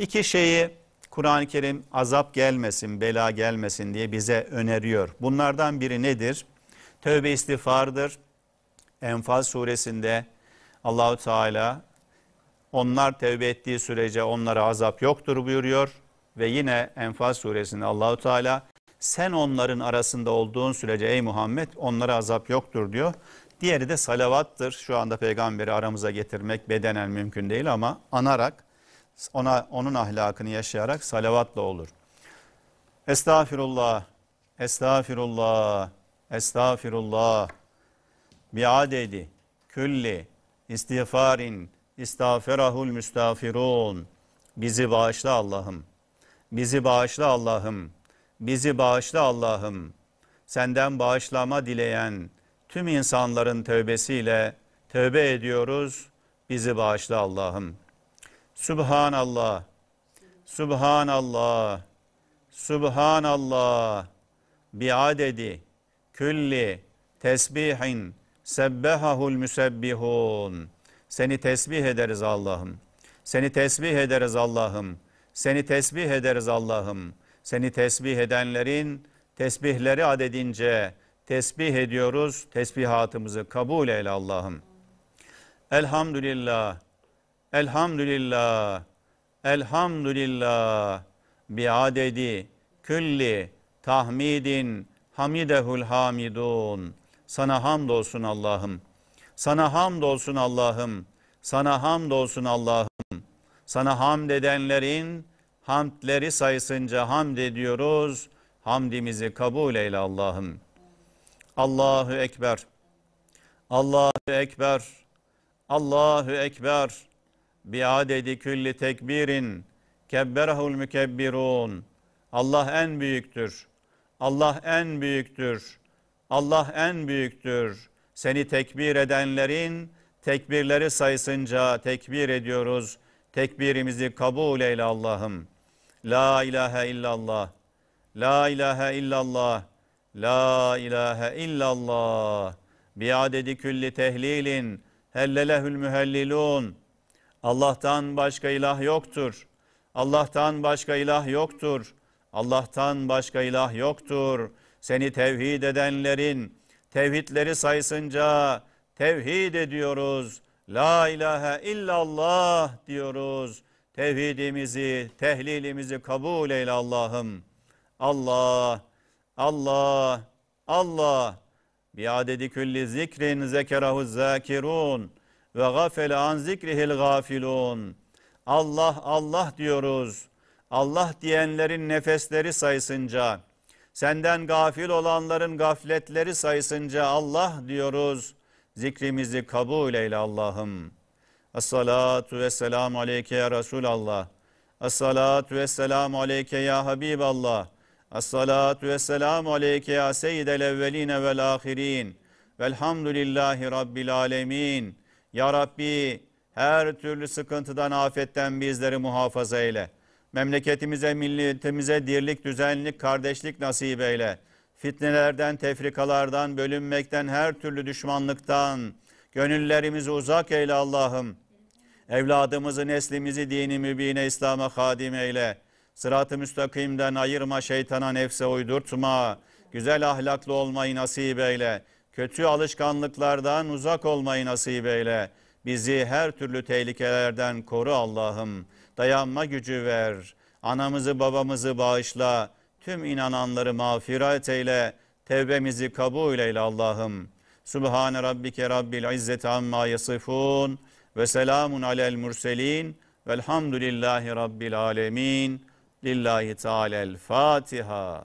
İki şeyi Kur'an-ı Kerim azap gelmesin, bela gelmesin diye bize öneriyor. Bunlardan biri nedir? Tövbe istiğfardır. Enfal suresinde Allahu Teala onlar tövbe ettiği sürece onlara azap yoktur buyuruyor ve yine Enfal suresinde Allahu Teala sen onların arasında olduğun sürece ey Muhammed onlara azap yoktur diyor. Diğeri de salavattır. Şu anda peygamberi aramıza getirmek bedenen mümkün değil ama anarak ona onun ahlakını yaşayarak salavatla olur. Estağfirullah, estağfirullah, estağfirullah. Bi adedi külli istiğfarin istağferahul müstağfirun. Bizi bağışla Allah'ım. Bizi bağışla Allah'ım. Bizi bağışla Allah'ım. Senden bağışlama dileyen tüm insanların tövbesiyle tövbe ediyoruz. Bizi bağışla Allah'ım. Subhanallah. Subhanallah. Subhanallah. Bi adedi külli tesbihin sebbehahul müsebbihun. Seni tesbih ederiz Allah'ım. Seni tesbih ederiz Allah'ım. Seni tesbih ederiz Allah'ım. Seni tesbih edenlerin tesbihleri adedince tesbih ediyoruz. Tesbihatımızı kabul eyle Allah'ım. Elhamdülillah. Elhamdülillah, elhamdülillah bi adedi külli tahmidin hamidehul hamidun. Sana hamdolsun Allah'ım. Sana hamdolsun Allah'ım. Sana hamdolsun Allah'ım. Sana hamd edenlerin hamdleri sayısınca hamd ediyoruz. Hamdimizi kabul eyle Allah'ım. Allahu Ekber. Allahu Ekber. Allahu Ekber bi adedi külli tekbirin kebberahul mükebbirun. Allah en büyüktür. Allah en büyüktür. Allah en büyüktür. Seni tekbir edenlerin tekbirleri sayısınca tekbir ediyoruz. Tekbirimizi kabul eyle Allah'ım. La ilahe illallah. La ilahe illallah. La ilahe illallah. Bi adedi külli tehlilin. Hellelehül mühellilun. Allah'tan başka ilah yoktur. Allah'tan başka ilah yoktur. Allah'tan başka ilah yoktur. Seni tevhid edenlerin tevhidleri sayısınca tevhid ediyoruz. La ilahe illallah diyoruz. Tevhidimizi, tehlilimizi kabul eyle Allah'ım. Allah, Allah, Allah. Biadedi külli zikrin zekerahu zakirun ve gafele an zikrihil gafilun. Allah Allah diyoruz. Allah diyenlerin nefesleri sayısınca, senden gafil olanların gafletleri sayısınca Allah diyoruz. Zikrimizi kabul eyle Allah'ım. Es-salatu ve selamu aleyke ya Resulallah. Es-salatu ve selamu aleyke ya Habiballah. Es-salatu ve selamu aleyke ya Seyyidel evveline vel ahirin. Velhamdülillahi Rabbil alemin. Ya Rabbi her türlü sıkıntıdan, afetten bizleri muhafaza eyle. Memleketimize, milletimize dirlik, düzenlik, kardeşlik nasip eyle. Fitnelerden, tefrikalardan, bölünmekten, her türlü düşmanlıktan gönüllerimizi uzak eyle Allah'ım. Evladımızı, neslimizi dini mübine, İslam'a hadim eyle. Sırat-ı müstakimden ayırma, şeytana nefse uydurtma. Güzel ahlaklı olmayı nasip eyle kötü alışkanlıklardan uzak olmayı nasip eyle. Bizi her türlü tehlikelerden koru Allah'ım. Dayanma gücü ver. Anamızı babamızı bağışla. Tüm inananları mağfiret eyle. Tevbemizi kabul eyle Allah'ım. Subhane rabbike rabbil izzeti amma yasifun ve selamun alel murselin velhamdülillahi rabbil alemin. Lillahi Teala'l Fatiha.